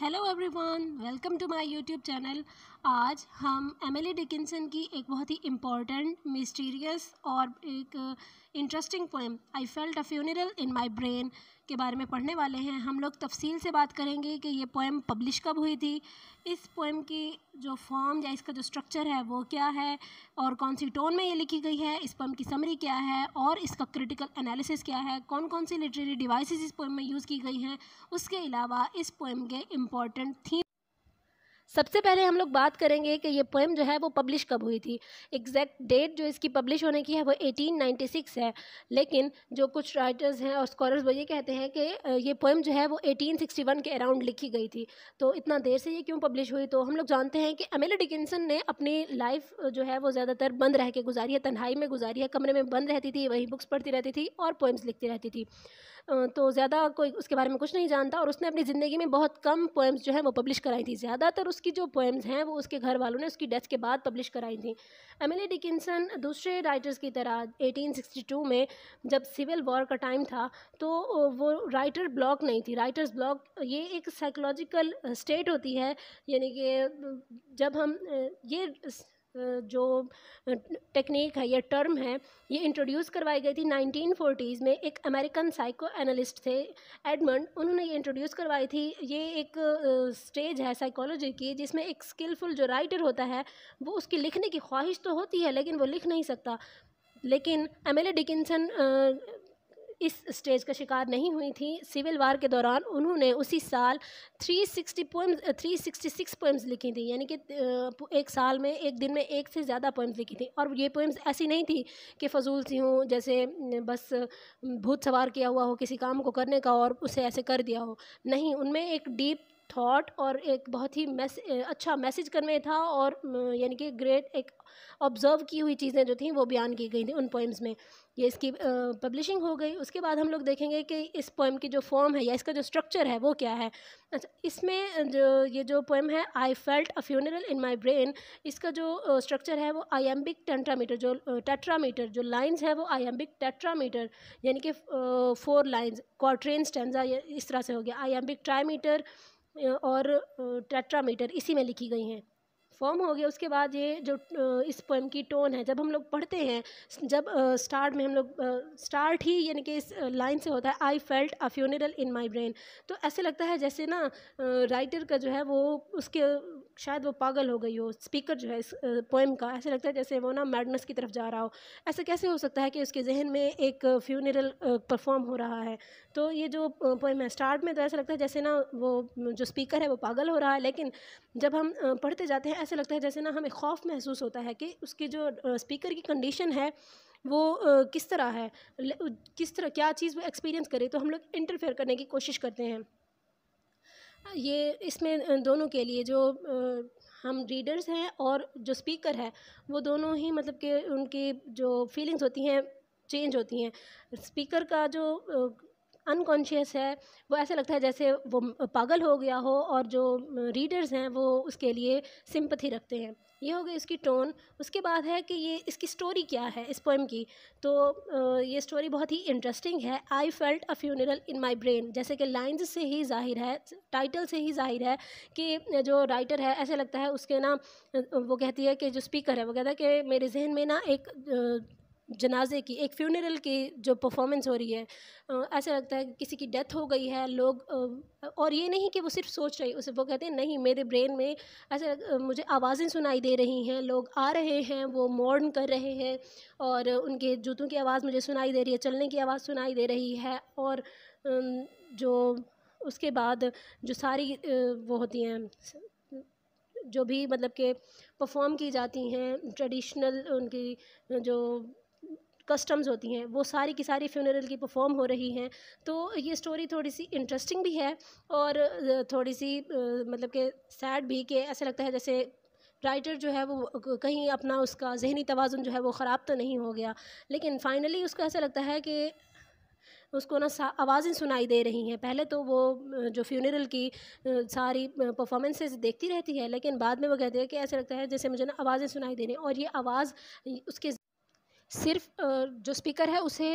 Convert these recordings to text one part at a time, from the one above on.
hello everyone welcome to my YouTube channel आज हम Emily Dickinson की एक बहुत ही इम्पॉर्टेंट मिस्टीरियस और एक interesting poem I felt a funeral in my brain के बारे में पढ़ने वाले हैं हम लोग तफसील से बात करेंगे कि ये पोएम पब्लिश कब हुई थी इस पोएम की जो फॉर्म या इसका जो स्ट्रक्चर है वो क्या है और कौन सी टोन में ये लिखी गई है इस पोएम की समरी क्या है और इसका क्रिटिकल एनालिसिस क्या है कौन कौन सी लिटरेरी डिवाइसेस इस पोएम में यूज़ की गई हैं उसके अलावा इस पोएम के इम्पॉर्टेंट थीम सबसे पहले हम लोग बात करेंगे कि ये पोएम जो है वो पब्लिश कब हुई थी एग्जैक्ट डेट जो इसकी पब्लिश होने की है वो 1896 है लेकिन जो कुछ राइटर्स हैं और स्कॉलर्स वो ये कहते हैं कि ये पोएम जो है वो 1861 के अराउंड लिखी गई थी तो इतना देर से ये क्यों पब्लिश हुई तो हम लोग जानते हैं कि एमिल डिकिनसन ने अपनी लाइफ जो है वो ज़्यादातर बंद रह के गुजारी है तन्हाई में गुजारी है कमरे में बंद रहती थी वहीं बुक्स पढ़ती रहती थी और पोएम्स लिखती रहती थी तो ज़्यादा कोई उसके बारे में कुछ नहीं जानता और उसने अपनी ज़िंदगी में बहुत कम पोएम्स जो है वो पब्लिश कराई थी ज़्यादातर उसकी जो पोएम्स हैं वो उसके घर वालों ने उसकी डेथ के बाद पब्लिश कराई थी एमिली डिकिनसन दूसरे राइटर्स की तरह 1862 में जब सिविल वॉर का टाइम था तो वो राइटर ब्लॉक नहीं थी राइटर्स ब्लॉक ये एक साइकोलॉजिकल स्टेट होती है यानी कि जब हम ये जो टेक्निक है या टर्म है ये इंट्रोड्यूस करवाई गई थी नाइनटीन फोर्टीज़ में एक अमेरिकन साइको एनालिस्ट थे एडमंड उन्होंने ये इंट्रोड्यूस करवाई थी ये एक स्टेज है साइकोलॉजी की जिसमें एक स्किलफुल जो राइटर होता है वो उसकी लिखने की ख्वाहिश तो होती है लेकिन वो लिख नहीं सकता लेकिन एम एल डिकिंसन इस स्टेज का शिकार नहीं हुई थी सिविल वार के दौरान उन्होंने उसी साल 360 पोएम्स 366 पोइम्स लिखी थी यानी कि uh, एक साल में एक दिन में एक से ज़्यादा पोइम्स लिखी थी और ये पोइम्स ऐसी नहीं थी कि फजूल सी हूँ जैसे बस भूत सवार किया हुआ हो किसी काम को करने का और उसे ऐसे कर दिया हो नहीं उनमें एक डीप थॉट और एक बहुत ही मैस अच्छा मैसेज कन्वे था और यानी कि ग्रेट एक ऑब्ज़र्व की हुई चीज़ें जो थी वो बयान की गई थी उन पोइम्स में ये इसकी पब्लिशिंग हो गई उसके बाद हम लोग देखेंगे कि इस पोएम की जो फॉर्म है या इसका जो स्ट्रक्चर है वो क्या है अच्छा इसमें जो ये जो पोएम है I felt a funeral in my brain इसका जो स्ट्रक्चर है वो आयम्बिक टेंट्रामीटर जो टेट्रामीटर जो लाइंस है वो आयम्बिक टेट्रामीटर यानी कि फोर लाइंस क्वार्ट्रेन स्टेंजा इस तरह से हो गया आयम्बिक ट्राईमीटर और टेट्रामीटर इसी में लिखी गई हैं फॉर्म हो गया उसके बाद ये जो इस पोएम की टोन है जब हम लोग पढ़ते हैं जब स्टार्ट में हम लोग स्टार्ट ही यानी कि इस लाइन से होता है I felt a funeral in my brain तो ऐसे लगता है जैसे ना राइटर का जो है वो उसके शायद वो पागल हो गई हो स्पीकर जो है इस पोएम का ऐसे लगता है जैसे वो ना मैडनेस की तरफ जा रहा हो ऐसा कैसे हो सकता है कि उसके जहन में एक फ्यूनरल परफॉर्म हो रहा है तो ये जो पोएम है स्टार्ट में तो ऐसा लगता है जैसे ना वो जो स्पीकर है वो पागल हो रहा है लेकिन जब हम पढ़ते जाते हैं ऐसा लगता है जैसे ना हमें खौफ महसूस होता है कि उसकी जो स्पीकर की कंडीशन है वो किस तरह है किस तरह क्या चीज़ वो एक्सपीरियंस करे तो हम लोग इंटरफेयर करने की कोशिश करते हैं हाँ, ये इसमें दोनों के लिए जो हम रीडर्स हैं और जो स्पीकर है वो दोनों ही मतलब कि उनकी जो फीलिंग्स होती हैं चेंज होती हैं स्पीकर का जो अनकॉन्शियस है वो ऐसा लगता है जैसे वो पागल हो गया हो और जो रीडर्स हैं वो उसके लिए सिंपथी रखते हैं ये हो गई उसकी टोन उसके बाद है कि ये इसकी स्टोरी क्या है इस पोइम की तो ये स्टोरी बहुत ही इंटरेस्टिंग है I felt a funeral in my brain जैसे कि लाइन्स से ही जाहिर है टाइटल से ही जाहिर है कि जो राइटर है ऐसे लगता है उसके ना वो कहती है कि जो स्पीकर है वो कहता है कि मेरे जहन में ना एक जनाजे की एक फ्यूनरल की जो परफॉर्मेंस हो रही है ऐसा लगता है कि किसी की डेथ हो गई है लोग और ये नहीं कि वो सिर्फ सोच रही उसे वो कहते हैं नहीं मेरे ब्रेन में ऐसा मुझे आवाज़ें सुनाई दे रही हैं लोग आ रहे हैं वो मॉर्न कर रहे हैं और उनके जूतों की आवाज़ मुझे सुनाई दे रही है चलने की आवाज़ सुनाई दे रही है और जो उसके बाद जो सारी वो होती हैं जो भी मतलब के परफॉर्म की जाती हैं ट्रेडिशनल उनकी जो कस्टम्स होती हैं वो सारी की सारी फ्यूनरल की परफॉर्म हो रही हैं तो ये स्टोरी थोड़ी सी इंटरेस्टिंग भी है और थोड़ी सी मतलब कि सैड भी कि ऐसा लगता है जैसे राइटर जो है वो कहीं अपना उसका जहनी तोज़ुन जो है वो ख़राब तो नहीं हो गया लेकिन फ़ाइनली उसको ऐसा लगता है कि उसको ना आवाज़ें सुनाई दे रही हैं पहले तो वो जो फ्यूनरल की सारी परफॉर्मेंसेस देखती रहती है लेकिन बाद में वो कहती है कि ऐसा लगता है जैसे मुझे ना आवाज़ें सुनाई दे रही हैं और ये आवाज़ उसके सिर्फ जो स्पीकर है उसे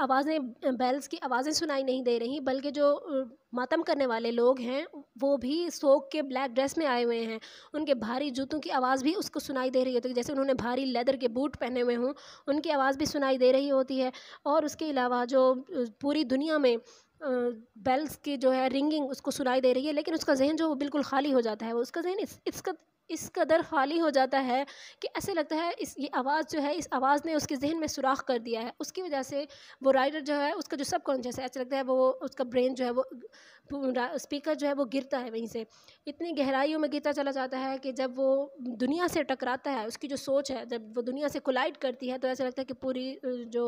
आवाज़ें बैल्स की आवाज़ें सुनाई नहीं दे रही बल्कि जो मातम करने वाले लोग हैं वो भी सोक के ब्लैक ड्रेस में आए हुए हैं उनके भारी जूतों की आवाज़ भी उसको सुनाई दे रही होती है जैसे उन्होंने भारी लेदर के बूट पहने हुए हों उनकी आवाज़ भी सुनाई दे रही होती है और उसके अलावा जो पूरी दुनिया में बेल्स की जो है रिंगिंग उसको सुनाई दे रही है लेकिन उसका जहन जो बिल्कुल खाली हो जाता है वो उसका जहन इस, इसका इस कदर ख़ाली हो जाता है कि ऐसे लगता है इस ये आवाज़ जो है इस आवाज़ ने उसके जहन में सुराख कर दिया है उसकी वजह से वो राइडर जो है उसका जो सब कॉन्शियस है ऐसा लगता है वो उसका ब्रेन जो है वो स्पीकर जो है वो गिरता है वहीं से इतनी गहराइयों में गिरता चला जाता है कि जब वो दुनिया से टकराता है उसकी जो सोच है जब वो दुनिया से कोलाइड करती है तो ऐसा लगता है कि पूरी जो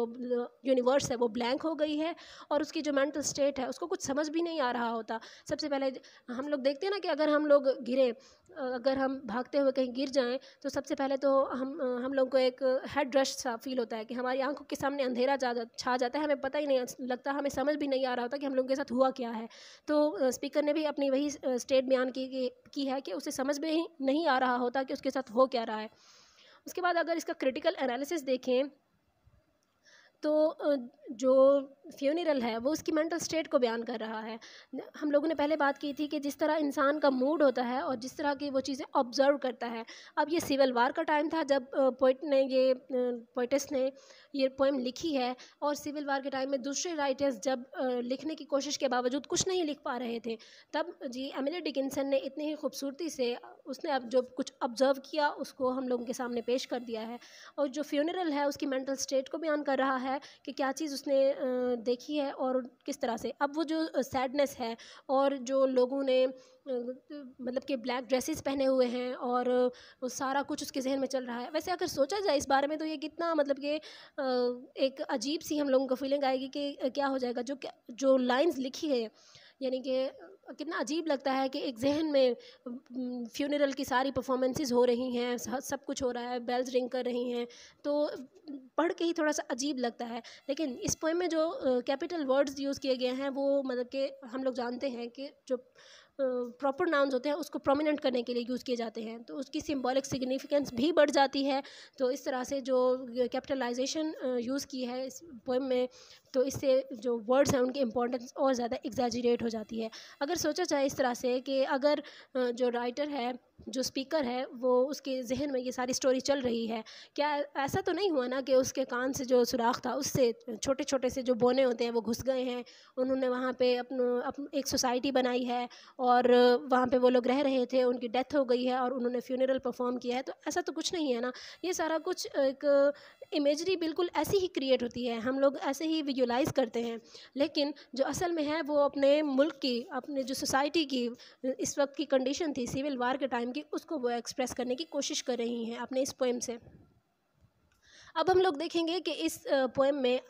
यूनिवर्स है वो ब्लैंक हो गई है और उसकी जो मेंटल स्टेट है उसको कुछ समझ भी नहीं आ रहा होता सबसे पहले हम लोग देखते हैं ना कि अगर हम लोग गिरे अगर हम भागते हुए कहीं गिर जाएं तो सबसे पहले तो हम हम लोगों को एक हेड रश सा फील होता है कि हमारी आंखों के सामने अंधेरा जा छा जाता है हमें पता ही नहीं लगता हमें समझ भी नहीं आ रहा होता कि हम लोगों के साथ हुआ क्या है तो स्पीकर ने भी अपनी वही स्टेट बयान की, की, की है कि उसे समझ में ही नहीं आ रहा होता कि उसके साथ हो क्या रहा है उसके बाद अगर इसका क्रिटिकल एनालिसिस देखें तो जो फ्यूनरल है वो उसकी मेंटल स्टेट को बयान कर रहा है हम लोगों ने पहले बात की थी कि जिस तरह इंसान का मूड होता है और जिस तरह की वो चीज़ें ऑब्ज़र्व करता है अब ये सिविल वार का टाइम था जब पोइट ने ये पोइटस ने ये पोएम लिखी है और सिविल वार के टाइम में दूसरे राइटर्स जब लिखने की कोशिश के बावजूद कुछ नहीं लिख पा रहे थे तब जी एमिली डिकिंसन ने इतनी ही खूबसूरती से उसने अब जो कुछ ऑब्जर्व किया उसको हम लोगों के सामने पेश कर दिया है और जो फ्यूनरल है उसकी मेंटल स्टेट को बयान कर रहा है कि क्या चीज़ उसने देखी है और किस तरह से अब वो जो सैडनेस है और जो लोगों ने मतलब कि ब्लैक ड्रेसेस पहने हुए हैं और सारा कुछ उसके जहन में चल रहा है वैसे अगर सोचा जाए इस बारे में तो ये कितना मतलब कि एक अजीब सी हम लोगों को फीलिंग आएगी कि क्या हो जाएगा जो जो लाइंस लिखी है यानी कि कितना अजीब लगता है कि एक जहन में फ्यूनरल की सारी परफॉर्मेंसेज हो रही हैं सब कुछ हो रहा है बेल्स रिंग कर रही हैं तो पढ़ के ही थोड़ा सा अजीब लगता है लेकिन इस पोएम में जो कैपिटल वर्ड्स यूज़ किए गए हैं वो मतलब कि हम लोग जानते हैं कि जो प्रॉपर नाउन्स होते हैं उसको प्रोमिनेंट करने के लिए यूज़ किए जाते हैं तो उसकी सिम्बॉलिक सिग्निफिकेंस भी बढ़ जाती है तो इस तरह से जो कैपिटलाइजेशन यूज़ की है इस पोएम में तो इससे जो वर्ड्स हैं उनकी इम्पोर्टेंस और ज़्यादा एग्जैजरेट हो जाती है अगर सोचा जाए इस तरह से कि अगर जो राइटर है जो स्पीकर है वो उसके जहन में ये सारी स्टोरी चल रही है क्या ऐसा तो नहीं हुआ ना कि उसके कान से जो सुराख था उससे छोटे छोटे से जो बोने होते हैं वो घुस गए हैं उन्होंने वहाँ पर अपन एक सोसाइटी बनाई है और और वहाँ पे वो लोग रह रहे थे उनकी डेथ हो गई है और उन्होंने फ्यूनरल परफॉर्म किया है तो ऐसा तो कुछ नहीं है ना ये सारा कुछ एक इमेजरी बिल्कुल ऐसी ही क्रिएट होती है हम लोग ऐसे ही विजुलाइज करते हैं लेकिन जो असल में है वो अपने मुल्क की अपने जो सोसाइटी की इस वक्त की कंडीशन थी सिविल वार के टाइम की उसको वो एक्सप्रेस करने की कोशिश कर रही हैं अपने इस पोएम से अब हम लोग देखेंगे कि इस पोएम में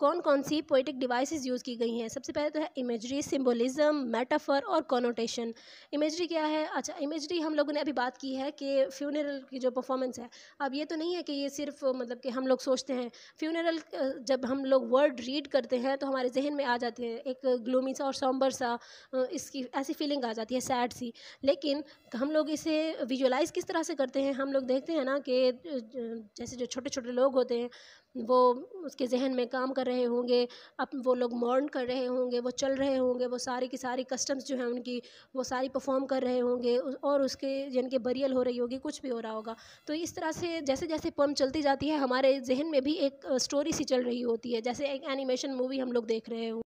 कौन कौन सी पोइटिक डिवाइसेस यूज़ की गई हैं सबसे पहले तो है इमेजरी सिम्बोलिज़म मेटाफर और कॉनोटेशन इमेजरी क्या है अच्छा इमेजरी हम लोगों ने अभी बात की है कि फ्यूनरल की जो परफॉर्मेंस है अब ये तो नहीं है कि ये सिर्फ मतलब कि हम लोग सोचते हैं फ्यूनरल जब हम लोग वर्ड रीड करते हैं तो हमारे जहन में आ जाते हैं एक ग्लूमी सा और सॉम्बर सा इसकी ऐसी फीलिंग आ जाती है सैड सी लेकिन हम लोग इसे विजुअलाइज़ किस तरह से करते हैं हम लोग देखते हैं ना कि जैसे जो छोटे छोटे लोग होते हैं वो उसके ज़हन में काम कर रहे होंगे अब वो लोग मॉर्न कर रहे होंगे वो चल रहे होंगे वो सारी की सारी कस्टम्स जो हैं उनकी वो सारी परफॉर्म कर रहे होंगे और उसके जिनके बरियल हो रही होगी कुछ भी हो रहा होगा तो इस तरह से जैसे जैसे पम चलती जाती है हमारे जहन में भी एक स्टोरी सी चल रही होती है जैसे एक एनिमेशन मूवी हम लोग देख रहे हों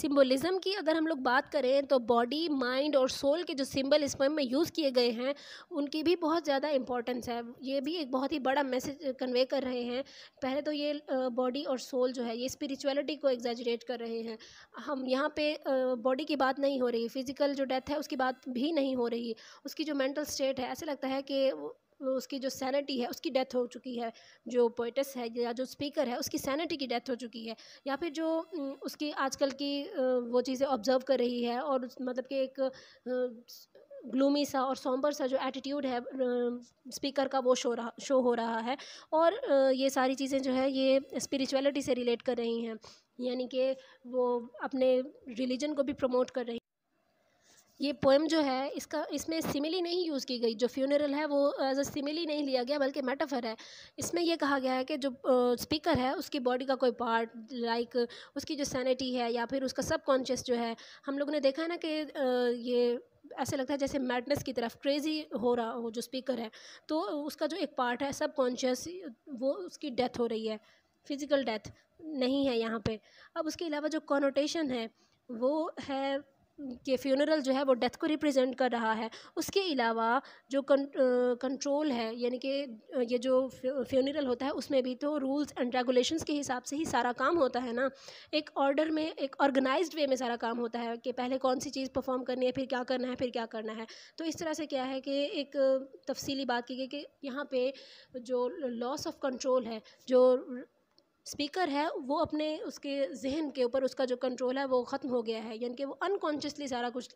सिंबलिज़म की अगर हम लोग बात करें तो बॉडी माइंड और सोल के जो सिंबल इस पोएम में यूज़ किए गए हैं उनकी भी बहुत ज़्यादा इंपॉर्टेंस है ये भी एक बहुत ही बड़ा मैसेज कन्वे कर रहे हैं पहले तो ये बॉडी और सोल जो है ये स्पिरिचुअलिटी को एग्जेजरेट कर रहे हैं हम यहाँ पे बॉडी की बात नहीं हो रही फिज़िकल जो डेथ है उसकी बात भी नहीं हो रही उसकी जो मेंटल स्टेट है ऐसे लगता है कि उसकी जो सैनिटी है उसकी डेथ हो चुकी है जो पोइटस है या जो स्पीकर है उसकी सैनिटी की डेथ हो चुकी है या फिर जो उसकी आजकल की वो चीज़ें ऑब्जर्व कर रही है और मतलब कि एक ग्लूमी सा और सॉम्बर सा जो एटीट्यूड है स्पीकर का वो शो रहा शो हो रहा है और ये सारी चीज़ें जो है ये स्पिरिचुअलिटी से रिलेट कर रही हैं यानी कि वो अपने रिलीजन को भी प्रमोट कर रही ये पोएम जो है इसका इसमें सिमिली नहीं यूज़ की गई जो फ्यूनरल है वो एज अ सिमिली नहीं लिया गया बल्कि मेटाफर है इसमें यह कहा गया है कि जो स्पीकर है उसकी बॉडी का कोई पार्ट लाइक उसकी जो सैनिटी है या फिर उसका सब कॉन्शियस जो है हम लोगों ने देखा है ना कि ये ऐसे लगता है जैसे मैडनेस की तरफ क्रेज़ी हो रहा हो जो स्पीकर है तो उसका जो एक पार्ट है सब कॉन्शियस वो उसकी डेथ हो रही है फिज़िकल डेथ नहीं है यहाँ पे अब उसके अलावा जो कॉनोटेशन है वो है के फ्यूनरल जो है वो डेथ को रिप्रेजेंट कर रहा है उसके अलावा जो कं, कंट्रोल है यानी कि ये जो फ्यूनरल होता है उसमें भी तो रूल्स एंड रेगुलेशंस के हिसाब से ही सारा काम होता है ना एक ऑर्डर में एक ऑर्गेनाइज्ड वे में सारा काम होता है कि पहले कौन सी चीज़ परफॉर्म करनी है फिर क्या करना है फिर क्या करना है तो इस तरह से क्या है कि एक तफसीली बात की गई कि यहाँ पर जो लॉस ऑफ कंट्रोल है जो स्पीकर है वो अपने उसके जहन के ऊपर उसका जो कंट्रोल है वो ख़त्म हो गया है यानी कि वो अनकॉन्शियसली सारा कुछ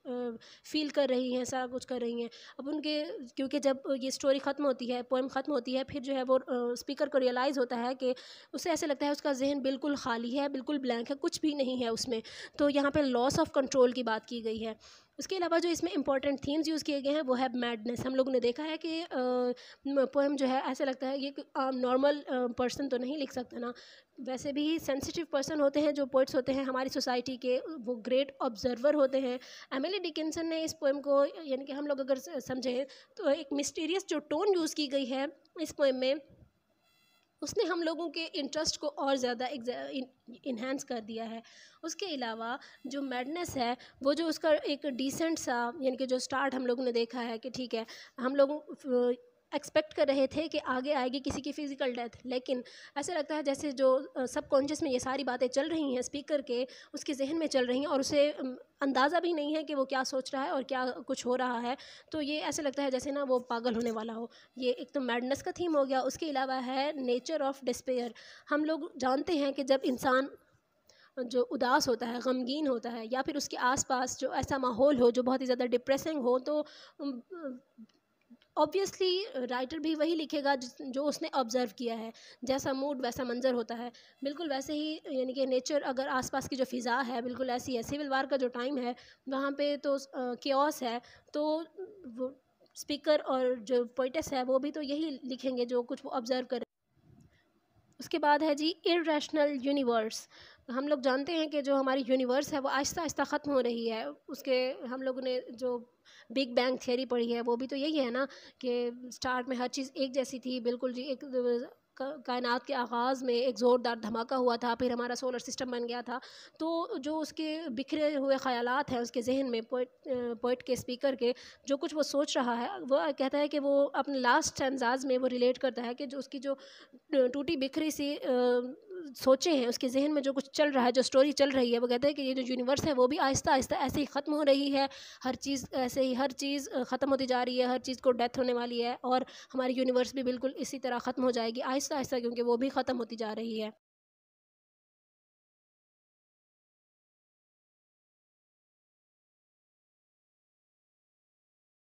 फील कर रही हैं सारा कुछ कर रही हैं अब उनके क्योंकि जब ये स्टोरी ख़त्म होती है पोएम ख़त्म होती है फिर जो है वो स्पीकर को रियलाइज़ होता है कि उसे ऐसे लगता है उसका जहन बिल्कुल खाली है बिल्कुल ब्लैंक है कुछ भी नहीं है उसमें तो यहाँ पर लॉस ऑफ कंट्रोल की बात की गई है उसके अलावा जो इसमें इंपॉर्टेंट थीम्स यूज़ किए गए हैं वो है मैडनेस हम लोगों ने देखा है कि पोएम जो है ऐसा लगता है कि नॉर्मल पर्सन तो नहीं लिख सकता ना वैसे भी सेंसिटिव पर्सन होते हैं जो पोइट्स होते हैं हमारी सोसाइटी के वो ग्रेट ऑब्जर्वर होते हैं एमिली डिकिनसन ने इस पोएम को यानी कि हम लोग अगर समझें तो एक मिस्टीरियस जो टोन यूज़ की गई है इस पोएम में उसने हम लोगों के इंटरेस्ट को और ज़्यादा इन्हेंस कर दिया है उसके अलावा जो मैडनेस है वो जो उसका एक डिसेंट सा यानी कि जो स्टार्ट हम लोगों ने देखा है कि ठीक है हम लोग एक्सपेक्ट कर रहे थे कि आगे आएगी किसी की फ़िज़िकल डेथ लेकिन ऐसा लगता है जैसे जो सबकॉन्शियस में ये सारी बातें चल रही हैं स्पीकर के उसके जहन में चल रही हैं और उसे अंदाज़ा भी नहीं है कि वो क्या सोच रहा है और क्या कुछ हो रहा है तो ये ऐसे लगता है जैसे ना वो पागल होने वाला हो ये एक तो मैडनेस का थीम हो गया उसके अलावा है नेचर ऑफ डिस्पेयर हम लोग जानते हैं कि जब इंसान जो उदास होता है गमगीन होता है या फिर उसके आसपास जो ऐसा माहौल हो जो बहुत ही ज़्यादा डिप्रेसिंग हो तो ऑब्वियसली राइटर भी वही लिखेगा जो उसने ऑब्जर्व किया है जैसा मूड वैसा मंजर होता है बिल्कुल वैसे ही यानी कि नेचर अगर आसपास की जो फ़िज़ा है बिल्कुल ऐसी है सिविल वार का जो टाइम है वहाँ पे तो क्योस है तो स्पीकर और जो पोइटस है वो भी तो यही लिखेंगे जो कुछ वो ऑब्ज़र्व कर उसके बाद है जी इरेशनल यूनिवर्स हम लोग जानते हैं कि जो हमारी यूनिवर्स है वो आहिस्ता आहिस्ता ख़त्म हो रही है उसके हम लोगों ने जो बिग बैंग थियरी पढ़ी है वो भी तो यही है ना कि स्टार्ट में हर चीज़ एक जैसी थी बिल्कुल जी एक कायनात के आगाज़ में एक ज़ोरदार धमाका हुआ था फिर हमारा सोलर सिस्टम बन गया था तो जो उसके बिखरे हुए ख्याल हैं उसके जहन में पोइट पोइट के स्पीकर के जो कुछ वो सोच रहा है वह कहता है कि वो अपने लास्ट अंदाज में वो रिलेट करता है कि जो उसकी जो टूटी बिखरी सी सोचे हैं उसके जहन में जो कुछ चल रहा है जो स्टोरी चल रही है वो कहते हैं कि ये जो यूनिवर्स है वो भी आहिस्ता आहिस्ता ऐसे ही ख़त्म हो रही है हर चीज़ ऐसे ही हर चीज़ ख़त्म होती जा रही है हर चीज़ को डेथ होने वाली है और हमारी यूनिवर्स भी बिल्कुल इसी तरह ख़त्म हो जाएगी आहिस्ता आहिस्ता क्योंकि वो भी ख़त्म होती जा रही है